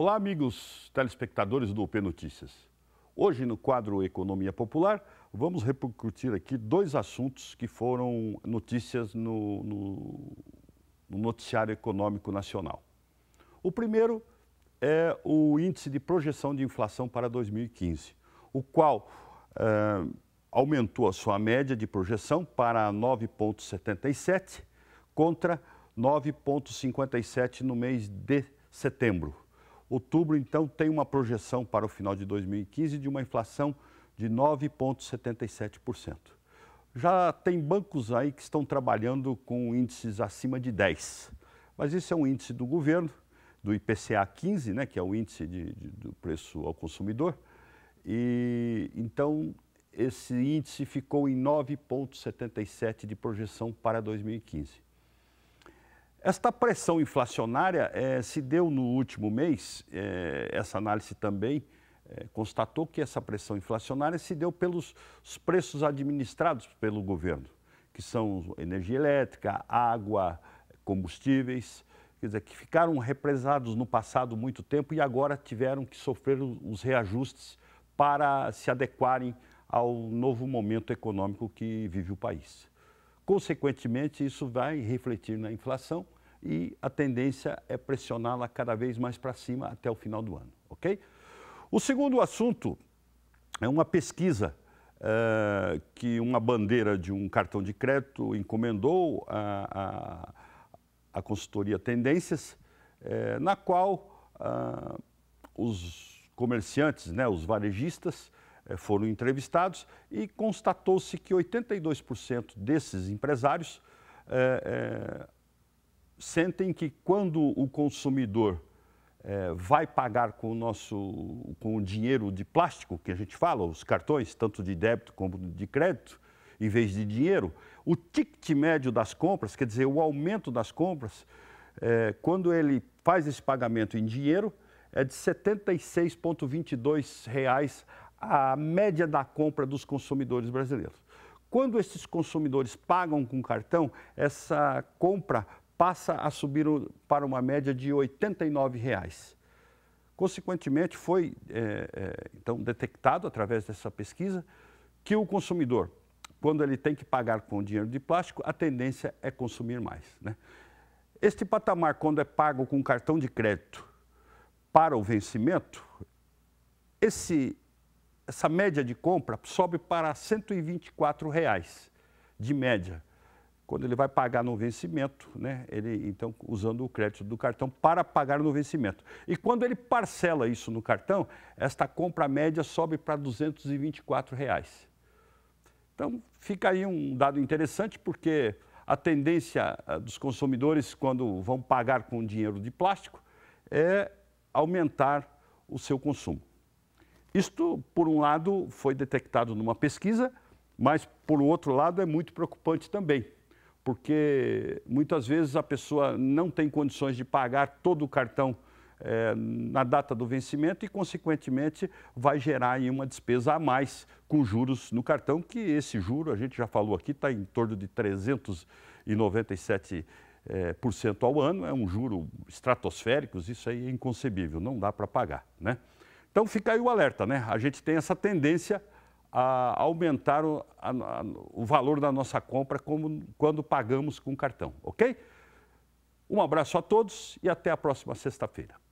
Olá, amigos telespectadores do UP Notícias. Hoje, no quadro Economia Popular, vamos repercutir aqui dois assuntos que foram notícias no, no, no noticiário econômico nacional. O primeiro é o índice de projeção de inflação para 2015, o qual eh, aumentou a sua média de projeção para 9,77 contra 9,57 no mês de setembro. Outubro, então, tem uma projeção para o final de 2015 de uma inflação de 9,77%. Já tem bancos aí que estão trabalhando com índices acima de 10%, mas isso é um índice do governo, do IPCA 15, né, que é o índice de, de, do preço ao consumidor, e então esse índice ficou em 9,77% de projeção para 2015. Esta pressão inflacionária eh, se deu no último mês, eh, essa análise também eh, constatou que essa pressão inflacionária se deu pelos preços administrados pelo governo, que são energia elétrica, água, combustíveis, quer dizer, que ficaram represados no passado muito tempo e agora tiveram que sofrer os reajustes para se adequarem ao novo momento econômico que vive o país. Consequentemente, isso vai refletir na inflação e a tendência é pressioná-la cada vez mais para cima até o final do ano, ok? O segundo assunto é uma pesquisa uh, que uma bandeira de um cartão de crédito encomendou à, a consultoria Tendências, eh, na qual uh, os comerciantes, né, os varejistas, eh, foram entrevistados e constatou-se que 82% desses empresários é, é, sentem que quando o consumidor é, vai pagar com o nosso com o dinheiro de plástico que a gente fala, os cartões, tanto de débito como de crédito, em vez de dinheiro, o ticket médio das compras, quer dizer, o aumento das compras, quando ele faz esse pagamento em dinheiro, é de R$ 76,22 a média da compra dos consumidores brasileiros. Quando esses consumidores pagam com cartão, essa compra passa a subir para uma média de R$ 89. Reais. Consequentemente, foi é, é, então detectado através dessa pesquisa que o consumidor, quando ele tem que pagar com dinheiro de plástico, a tendência é consumir mais. Né? Este patamar, quando é pago com cartão de crédito para o vencimento, esse essa média de compra sobe para R$ 124 reais de média. Quando ele vai pagar no vencimento, né, ele então usando o crédito do cartão para pagar no vencimento. E quando ele parcela isso no cartão, esta compra média sobe para R$ 224. Reais. Então fica aí um dado interessante porque a tendência ah, dos consumidores quando vão pagar com dinheiro de plástico é aumentar o seu consumo. Isto, por um lado, foi detectado numa pesquisa, mas, por outro lado, é muito preocupante também, porque muitas vezes a pessoa não tem condições de pagar todo o cartão é, na data do vencimento e, consequentemente, vai gerar aí uma despesa a mais com juros no cartão, que esse juro, a gente já falou aqui, está em torno de 397 é, eh, por cento ao ano, é um juro estratosférico, isso aí é inconcebível, não dá para pagar, né? Então fica aí o alerta, né? A gente tem essa tendência a aumentar o, a, o valor da nossa compra como, quando pagamos com cartão, ok? Um abraço a todos e até a próxima sexta-feira.